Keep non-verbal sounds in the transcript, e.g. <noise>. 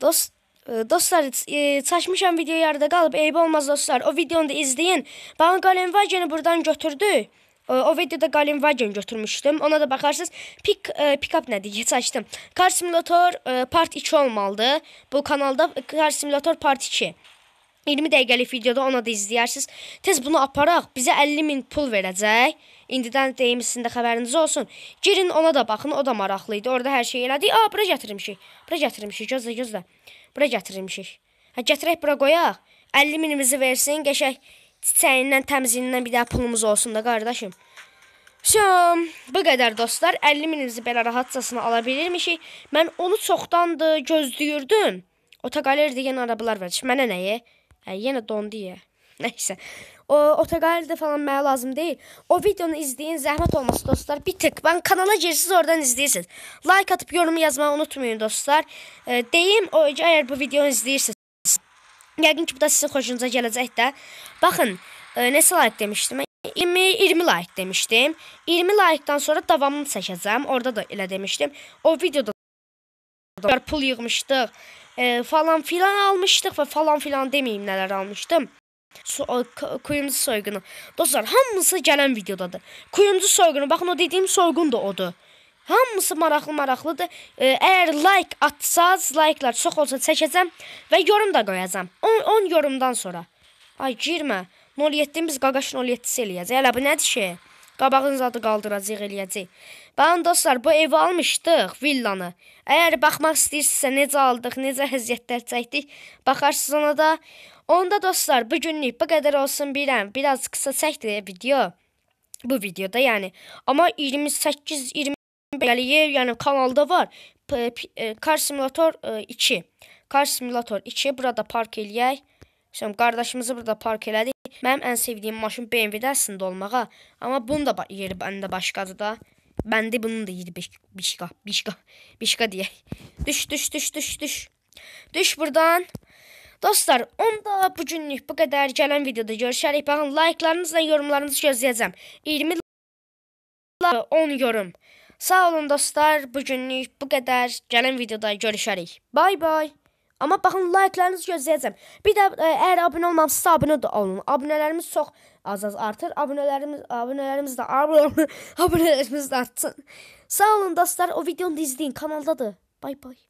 Dost e, Dostlar e, çəkmişəm video yarıda qalıb. Eyb olmaz dostlar. O videonu da izləyin. Baxın Galenvagen'i buradan götürdü. O videoda Galenvagen götürmüşdüm. Ona da baxarsınız. Pick e, pick up nədir? Heç açdım. Car Simulator part 2 olmalıdır. Bu kanalda Car Simulator part 2. 20 dəqiqəlik videoda ona da izləyərsiniz. Tez bunu aparaq, bizə 50 min pul verəcək. İndidən deyim sizin də xəbəriniz olsun. Girin ona da baxın, o da maraqlı idi. Orada hər şey elədik. A, bura gətirmişik. Bura gətirmişik. Gözlə, gözlə. Bura gətirmişik. Hə, gətirək bura qoyaq. 50 minimizi versin, qəşək çiçəyindən, təmizliyindən bir daha pulumuz olsun da qardaşım. Şam, bu qədər dostlar. 50 minimizi belə rahatcasına ala bilirmişik. Mən onu çoxdandır gözləyirdim. Otoqalerdə yenə arabalar var. Mənə nəyə? Hə, yenə dondu <laughs> yə. Nəysə. O otoqardə falan mənə lazım deyil. O videonu izləyin, zəhmət olmasa dostlar. Bir tık mən kanala girsiniz, oradan izləyirsiniz. Like atıb yorum yazmağı unutmayın dostlar. E, deyim, o əgər bu videonu izləyirsiniz. Yəqin ki, bu da sizin xoşunuza gələcək də. Baxın, e, neçə like demişdim? 20 20 like demişdim. 20 like-dan sonra davamını çəkəcəm. Orada da elə demişdim. O videoda pul yığmışdıq. E, falan filan almışdıq və falan filan deməyim nələr almışdım. So kuyumcu soyqunu. Dostlar, hamısı gələn videodadır. Kuyumcu soyqunu, baxın o dediyim soyqun da odur. Hamısı maraqlı-maraqlıdır. E, əgər like atsaz, like'lar çox olsa çəkəcəm və yorum da qoyacam. 10, 10 yorumdan sonra. Ay girmə. 07 biz qaqaş 07-si eləyəcək. Hələ bu nədir şey? Qabağınızda qaldıracaq, eləyəcək. Baxın dostlar, bu evi almışdıq, villanı. Əgər baxmaq istəyirsinizsə, necə aldıq, necə həziyyətlər çəkdik, baxarsınız ona da. Onda dostlar, bu günlük bu qədər olsun bilirəm. Biraz qısa çəkdi video. Bu videoda yəni. Amma 28-20 Bəliyev, yəni kanalda var. P e, Car Simulator 2. E, Car Simulator 2 burada park eləyək. Şəm qardaşımızı burada park elədik. Mənim ən sevdiyim maşın BMW-də əslində olmağa, amma bunun da yeri məndə başqadır da. Bəndi bunun da yeri bişqa, bişqa, bişqa deyək. Düş, düş, düş, düş, düş. Düş burdan. Dostlar, onda bu günlük bu qədər. Gələn videoda görüşərik. Baxın, layiklarınızla yorumlarınızı gözləyəcəm. 20 like, 10 yorum. Sağ olun dostlar. Bu günlük bu qədər. Gələn videoda görüşərik. Bay bay. Ama baxın like-larınızı gözləyəcəm. Bir də e, əgər abunə olmamışsa abunə də olun. Abunələrimiz çox az-az artır. Abunələrimiz abunələrimiz də <laughs> abunələrimiz də artsın. Sağ olun dostlar. O videonu da izləyin. Kanaldadır. Bye bye.